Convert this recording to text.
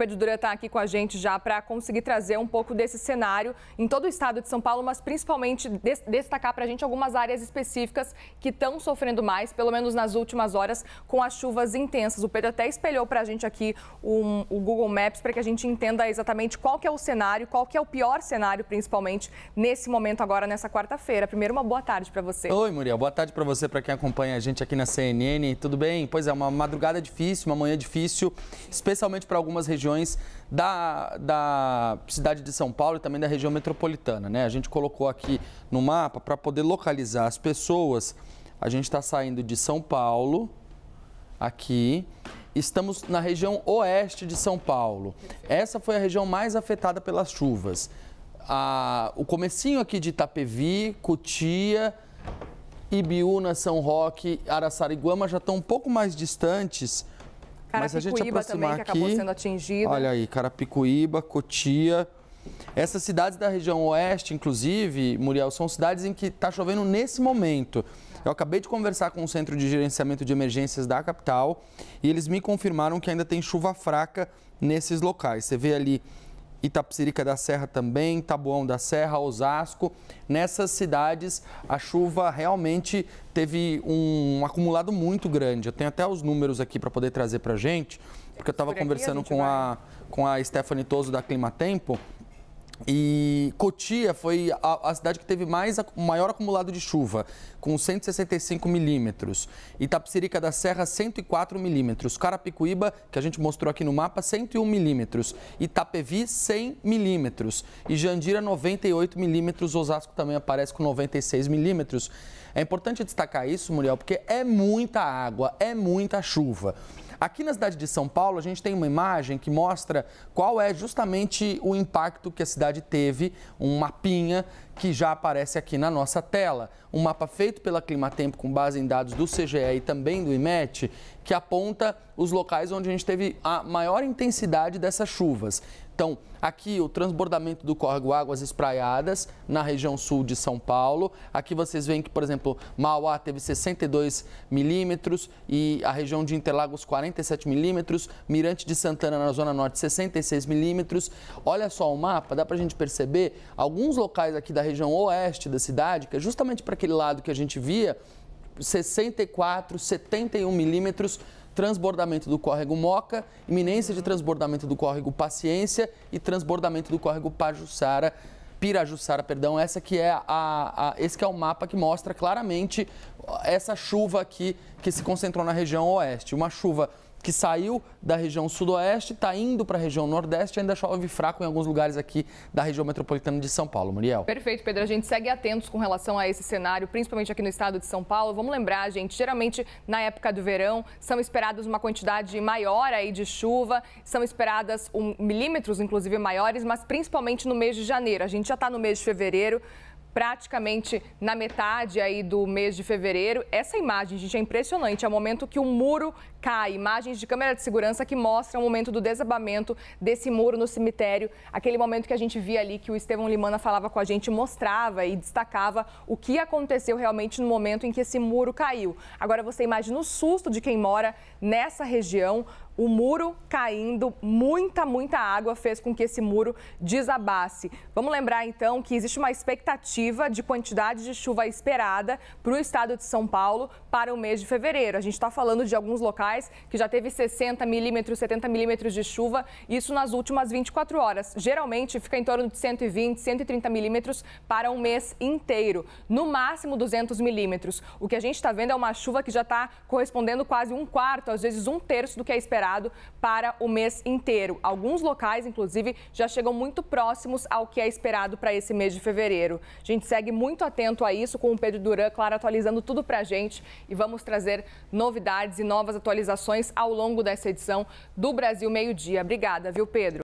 Pedro Duran está aqui com a gente já para conseguir trazer um pouco desse cenário em todo o estado de São Paulo, mas principalmente des destacar para a gente algumas áreas específicas que estão sofrendo mais, pelo menos nas últimas horas, com as chuvas intensas. O Pedro até espelhou para a gente aqui um, o Google Maps para que a gente entenda exatamente qual que é o cenário, qual que é o pior cenário, principalmente nesse momento agora, nessa quarta-feira. Primeiro, uma boa tarde para você. Oi, Muriel. Boa tarde para você, para quem acompanha a gente aqui na CNN. Tudo bem? Pois é, uma madrugada difícil, uma manhã difícil, especialmente para algumas regiões regiões da, da cidade de São Paulo e também da região metropolitana. Né? A gente colocou aqui no mapa para poder localizar as pessoas. A gente está saindo de São Paulo, aqui, estamos na região oeste de São Paulo. Essa foi a região mais afetada pelas chuvas. o comecinho aqui de Itapevi, Cutia, Ibiúna, São Roque, Araçariguama já estão um pouco mais distantes mas a gente aproximar também, que acabou aqui, sendo atingido. Olha aí, Carapicuíba, Cotia. Essas cidades da região oeste, inclusive, Muriel, são cidades em que está chovendo nesse momento. Eu acabei de conversar com o Centro de Gerenciamento de Emergências da capital e eles me confirmaram que ainda tem chuva fraca nesses locais. Você vê ali Itapsirica da Serra também, Taboão da Serra, Osasco. Nessas cidades, a chuva realmente teve um acumulado muito grande. Eu tenho até os números aqui para poder trazer para a gente, porque eu estava Por é conversando a com, vai... a, com a Stephanie Toso da Climatempo e Cotia foi a, a cidade que teve mais, o maior acumulado de chuva, com 165 milímetros. Itapsirica da Serra, 104 milímetros. Carapicuíba, que a gente mostrou aqui no mapa, 101 milímetros. Itapevi, 100 milímetros. E Jandira, 98 milímetros. Osasco também aparece com 96 milímetros. É importante destacar isso, Muriel, porque é muita água, é muita chuva. Aqui na cidade de São Paulo, a gente tem uma imagem que mostra qual é justamente o impacto que a cidade teve, um mapinha que já aparece aqui na nossa tela. Um mapa feito pela Climatempo com base em dados do CGE e também do IMET, que aponta os locais onde a gente teve a maior intensidade dessas chuvas. Então, aqui o transbordamento do córrego Águas Espraiadas, na região sul de São Paulo. Aqui vocês veem que, por exemplo, Mauá teve 62 milímetros e a região de Interlagos 47 milímetros, Mirante de Santana na zona norte 66 milímetros. Olha só o mapa, dá para a gente perceber alguns locais aqui da região região oeste da cidade, que é justamente para aquele lado que a gente via, 64, 71 milímetros, transbordamento do córrego Moca, iminência de transbordamento do córrego Paciência e transbordamento do córrego Pajuçara. Pirajussara, perdão, essa que é a, a, esse que é o mapa que mostra claramente essa chuva aqui que se concentrou na região oeste. Uma chuva que saiu da região sudoeste, está indo para a região nordeste ainda chove fraco em alguns lugares aqui da região metropolitana de São Paulo. Muriel. Perfeito, Pedro. A gente segue atentos com relação a esse cenário, principalmente aqui no estado de São Paulo. Vamos lembrar, gente, geralmente na época do verão são esperadas uma quantidade maior aí de chuva, são esperadas um, milímetros, inclusive, maiores, mas principalmente no mês de janeiro. A gente já está no mês de fevereiro praticamente na metade aí do mês de fevereiro. Essa imagem, gente, é impressionante. É o momento que o muro cai. Imagens de câmera de segurança que mostram o momento do desabamento desse muro no cemitério. Aquele momento que a gente via ali que o Estevão Limana falava com a gente, mostrava e destacava o que aconteceu realmente no momento em que esse muro caiu. Agora você imagina o susto de quem mora nessa região o muro caindo, muita, muita água fez com que esse muro desabasse. Vamos lembrar então que existe uma expectativa de quantidade de chuva esperada para o estado de São Paulo para o mês de fevereiro. A gente está falando de alguns locais que já teve 60 milímetros, 70 milímetros de chuva, isso nas últimas 24 horas. Geralmente fica em torno de 120, 130 milímetros para um mês inteiro, no máximo 200 milímetros. O que a gente está vendo é uma chuva que já está correspondendo quase um quarto, às vezes um terço do que é esperado para o mês inteiro. Alguns locais, inclusive, já chegam muito próximos ao que é esperado para esse mês de fevereiro. A gente segue muito atento a isso com o Pedro Duran, claro, atualizando tudo para a gente e vamos trazer novidades e novas atualizações ao longo dessa edição do Brasil Meio Dia. Obrigada, viu, Pedro?